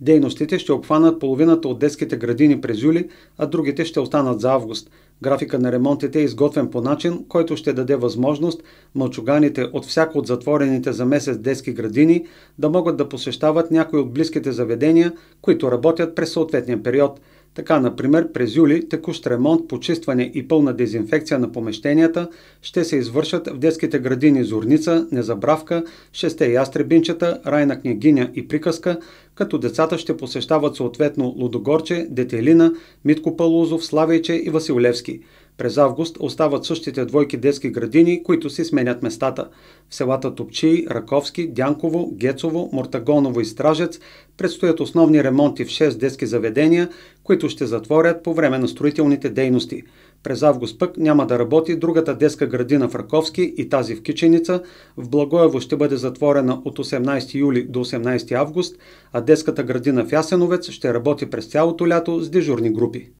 Дейностите ще обхванат половината от детските градини през юли, а другите ще останат за август. Графика на ремонтите е изготвен по начин, който ще даде възможност мълчуганите от всяко от затворените за месец детски градини да могат да посещават някои от близките заведения, които работят през съответния период. Така, например, през юли текущ ремонт, почистване и пълна дезинфекция на помещенията ще се извършат в детските градини Зорница, Незабравка, Шесте ястребинчета, Райна княгиня и приказка, като децата ще посещават съответно Лудогорче, Детелина, Митко Палузов, Славейче и Василевски – през август остават същите двойки детски градини, които си сменят местата. В селата Топчи, Раковски, Дянково, Гецово, Мортагоново и Стражец предстоят основни ремонти в 6 детски заведения, които ще затворят по време на строителните дейности. През август пък няма да работи другата детска градина в Раковски и тази в Киченица. В Благоево ще бъде затворена от 18 юли до 18 август, а детската градина в Ясеновец ще работи през цялото лято с дежурни групи.